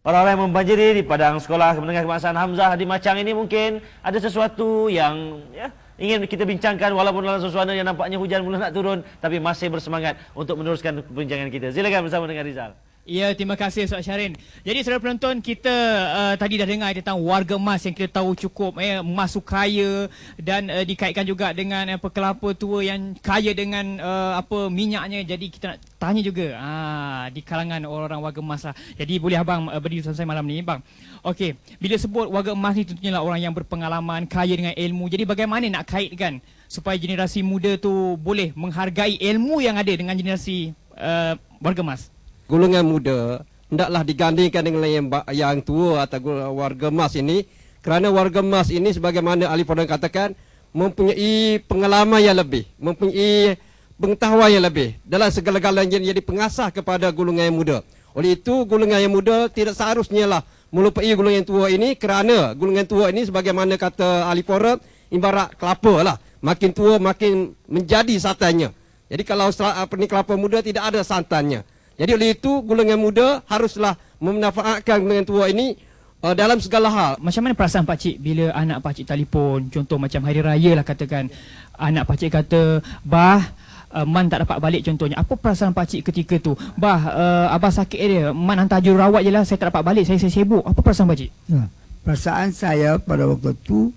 Orang-orang yang membanjiri di padang sekolah menengah kemasan Hamzah di Macang ini mungkin ada sesuatu yang ya, ingin kita bincangkan walaupun dalam suasana yang nampaknya hujan mula nak turun tapi masih bersemangat untuk meneruskan perbincangan kita. Silakan bersama dengan Rizal. Ya, terima kasih Ustaz Syarin. Jadi saudara penonton, kita uh, tadi dah dengar tentang warga emas yang kita tahu cukup eh emas kaya dan uh, dikaitkan juga dengan apa uh, eh, kelapa tua yang kaya dengan uh, apa minyaknya. Jadi kita nak tanya juga ah di kalangan orang-orang warga emas lah. Jadi boleh abang uh, beri saya malam ni bang. Okey, bila sebut warga emas ni tentunya lah orang yang berpengalaman, kaya dengan ilmu. Jadi bagaimana nak kaitkan supaya generasi muda tu boleh menghargai ilmu yang ada dengan generasi uh, warga emas? golongan muda hendaklah digandingkan dengan yang, yang tua atau warga emas ini kerana warga emas ini sebagaimana Ali Fadlan katakan mempunyai pengalaman yang lebih, mempunyai pengetahuan yang lebih dalam segala-galanya yang jadi pengasah kepada golongan yang muda. Oleh itu, golongan yang muda tidak seharusnya lah melupai golongan yang tua ini kerana golongan tua ini sebagaimana kata Ali Forum, ibarat kelapa lah. Makin tua, makin menjadi santannya. Jadi kalau apa ni kelapa muda tidak ada santannya. Jadi oleh itu golongan muda haruslah memanfaatkan golongan tua ini uh, dalam segala hal. Macam mana perasaan pak cik bila anak pak cik telefon contoh macam hari raya lah katakan anak pak cik kata bah Uh, man tak dapat balik contohnya Apa perasaan pakcik ketika tu Bah, uh, abah sakit dia Man hantar jururawat je lah Saya tak dapat balik Saya, saya sibuk Apa perasaan pakcik? Ya, perasaan saya pada waktu tu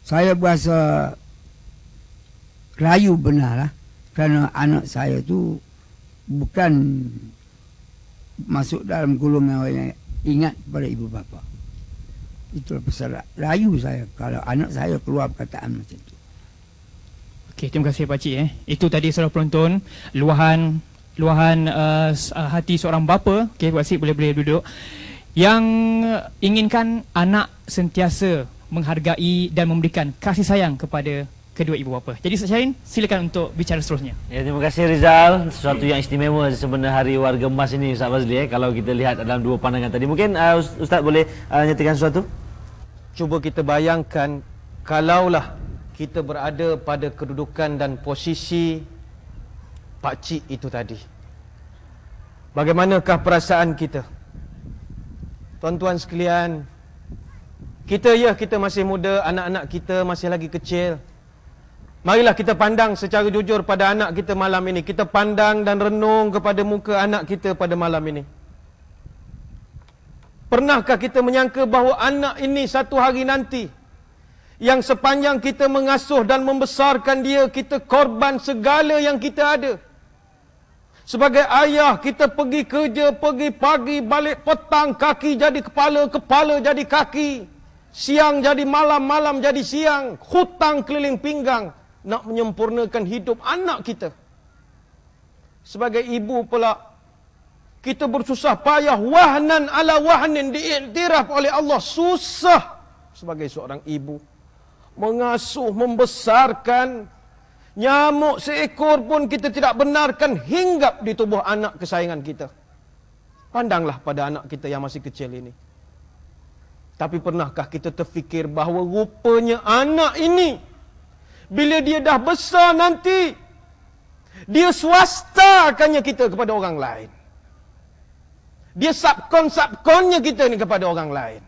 Saya berasa Rayu benar lah Kerana anak saya tu bukan masuk dalam gulung yang ingat pada ibu bapa. Itulah pasal layu saya kalau anak saya keluar perkataan macam itu. Okay, terima kasih Pak Cik. Eh. Itu tadi salah penonton, luahan luahan uh, hati seorang bapa. Okay, Pak Cik boleh-boleh duduk. Yang inginkan anak sentiasa menghargai dan memberikan kasih sayang kepada kedua ibu bapa. Jadi Ustaz Syahrin, silakan untuk bicara seterusnya. Ya, terima kasih Rizal. Sesuatu yang istimewa sebenarnya hari warga emas ini Ustaz Fazli. Eh, kalau kita lihat dalam dua pandangan tadi. Mungkin uh, Ustaz boleh uh, nyatakan sesuatu? Cuba kita bayangkan kalaulah kita berada pada kedudukan dan posisi Pak pakcik itu tadi. Bagaimanakah perasaan kita? Tuan-tuan sekalian, kita ya kita masih muda, anak-anak kita masih lagi kecil. Marilah kita pandang secara jujur pada anak kita malam ini. Kita pandang dan renung kepada muka anak kita pada malam ini. Pernahkah kita menyangka bahawa anak ini satu hari nanti yang sepanjang kita mengasuh dan membesarkan dia, kita korban segala yang kita ada. Sebagai ayah, kita pergi kerja, pergi pagi, balik petang, kaki jadi kepala, kepala jadi kaki. Siang jadi malam, malam jadi siang. Hutang keliling pinggang nak menyempurnakan hidup anak kita. Sebagai ibu pula, kita bersusah payah wahnan ala wahnin diiktiraf oleh Allah. Susah sebagai seorang ibu. Mengasuh, membesarkan nyamuk seekor pun kita tidak benarkan hinggap di tubuh anak kesayangan kita. Pandanglah pada anak kita yang masih kecil ini. Tapi pernahkah kita terfikir bahawa rupanya anak ini bila dia dah besar nanti dia swasta akannya kita kepada orang lain dia subkon subkonnya kita ni kepada orang lain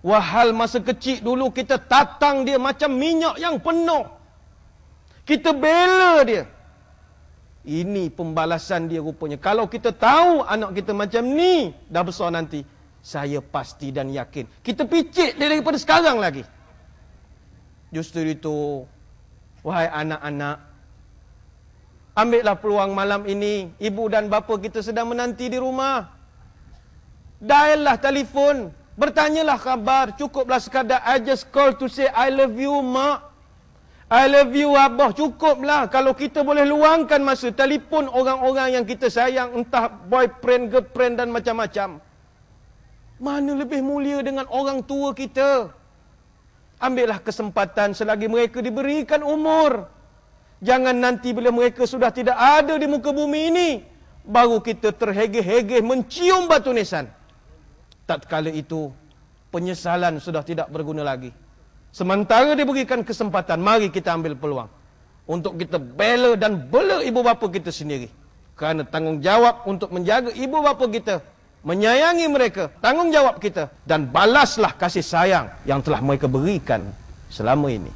wahal masa kecil dulu kita tatang dia macam minyak yang penuh kita bela dia ini pembalasan dia rupanya kalau kita tahu anak kita macam ni dah besar nanti saya pasti dan yakin kita picit dia daripada sekarang lagi Justru itu, wahai anak-anak, ambillah peluang malam ini, ibu dan bapa kita sedang menanti di rumah. Dialah telefon, bertanyalah khabar, cukuplah sekadar I just call to say I love you, mak. I love you, abah. Cukuplah kalau kita boleh luangkan masa telefon orang-orang yang kita sayang, entah boyfriend, girlfriend dan macam-macam. Mana lebih mulia dengan orang tua kita? Kita. Ambillah kesempatan selagi mereka diberikan umur. Jangan nanti bila mereka sudah tidak ada di muka bumi ini, baru kita terhege-hege mencium batu nisan. Tak Tatkala itu, penyesalan sudah tidak berguna lagi. Sementara diberikan kesempatan, mari kita ambil peluang. Untuk kita bela dan bela ibu bapa kita sendiri. Kerana tanggungjawab untuk menjaga ibu bapa kita, menyayangi mereka, tanggungjawab kita dan balaslah kasih sayang yang telah mereka berikan selama ini.